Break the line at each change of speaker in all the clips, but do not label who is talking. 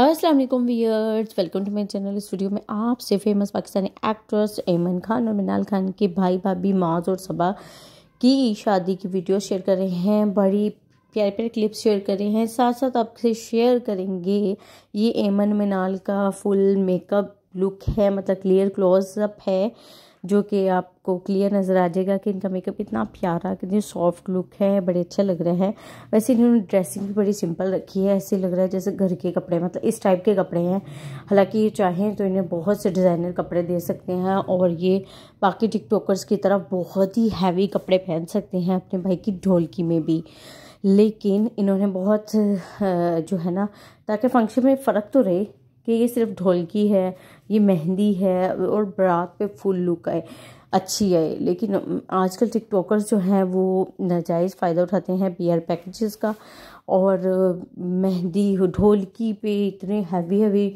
अस्सलाम वालेकुम viewers welcome to my channel इस वीडियो में आपसे फेमस पाकिस्तानी एक्ट्रेस एमन खान और मिनाल खान के भाई भाभी माज और सबा की शादी की वीडियो शेयर कर रहे हैं बड़ी प्यारे प्यारे क्लिप्स शेयर कर रहे हैं साथ साथ आपसे शेयर करेंगे ये एमन मिनाल का फुल मेकअप लुक है मतलब क्लियर क्लोजअप है जो कि आपको क्लियर नज़र आ जाएगा कि इनका मेकअप इतना प्यारा कितनी सॉफ्ट लुक है बड़े अच्छे लग रहे हैं वैसे इन्होंने ड्रेसिंग भी बड़ी सिंपल रखी है ऐसे लग रहा है जैसे घर के कपड़े मतलब इस टाइप के कपड़े हैं हालांकि ये चाहें तो इन्हें बहुत से डिज़ाइनर कपड़े दे सकते हैं और ये बाकी टिकटॉकर्स की तरफ बहुत ही हैवी कपड़े पहन सकते हैं अपने भाई की ढोलकी में भी लेकिन इन्होंने बहुत जो है ना ताकि फंक्शन में फ़र्क तो रहे कि ये सिर्फ ढोलकी है ये मेहंदी है और बारात पे फुल लुक आए अच्छी है लेकिन आजकल टिकटॉकर्स जो हैं वो नाजायज़ फ़ायदा उठाते हैं आर पैकेजेस का और मेहंदी ढोलकी पे इतने हैवी हैवी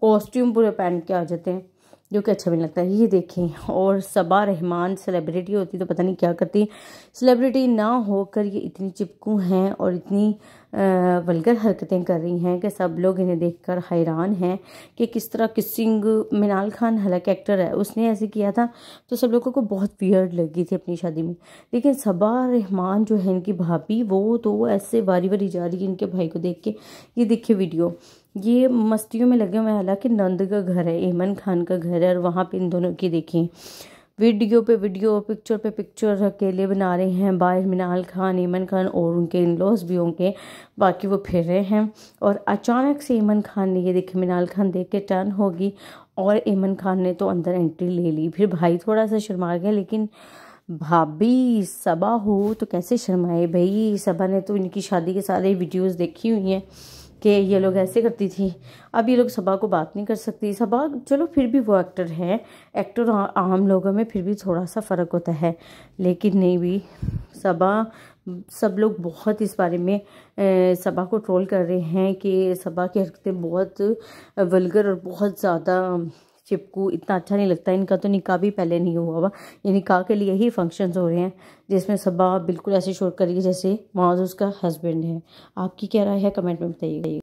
कॉस्ट्यूम पूरे पहन के आ जाते हैं जो कि अच्छा भी लगता है ये देखें और सबा रहमान सेलिब्रिटी होती तो पता नहीं क्या करती सेलिब्रिटी ना होकर ये इतनी चिपकू हैं और इतनी वलगर हरकतें कर रही हैं कि सब लोग इन्हें देखकर हैरान हैं कि किस तरह किसिंग मिनाल खान हालांकि एक्टर है उसने ऐसे किया था तो सब लोगों को बहुत वियर्ड लगी थी अपनी शादी में लेकिन सबा रहमान जो है इनकी भाभी वो तो ऐसे बारी बारी जा रही है इनके भाई को देख के ये देखिए वीडियो ये मस्तियों में लगे हुए हालांकि नंद का घर है ऐमन खान का घर है और वहाँ पर इन दोनों की देखें वीडियो पे वीडियो पिक्चर पे पिक्चर अकेले बना रहे हैं बाहर मिनाल खान ईमन खान और उनके इन लॉज भी होंगे बाकी वो फिर रहे हैं और अचानक से ईमन खान ने ये देखे मिनाल खान देख के टर्न होगी और ईमन खान ने तो अंदर एंट्री ले ली फिर भाई थोड़ा सा शर्मा गया लेकिन भाभी सबा हो तो कैसे शर्माए भाई सबा ने तो इनकी शादी के सारे वीडियोज़ देखी हुई हैं कि ये लोग ऐसे करती थी अब ये लोग सबा को बात नहीं कर सकती सबा चलो फिर भी वो एक्टर है एक्टर आम लोगों में फिर भी थोड़ा सा फ़र्क होता है लेकिन नहीं भी सबा सब लोग बहुत इस बारे में सबा को ट्रोल कर रहे हैं कि सबा की हरकतें बहुत वलगर और बहुत ज़्यादा चिपकू इतना अच्छा नहीं लगता इनका तो निकाह भी पहले नहीं हुआ हुआ ये निकाह के लिए ही फंक्शंस हो रहे हैं जिसमें सबा बिल्कुल ऐसे शोर करिए जैसे मौज उसका हस्बैंड है आपकी क्या राय है कमेंट में बताइए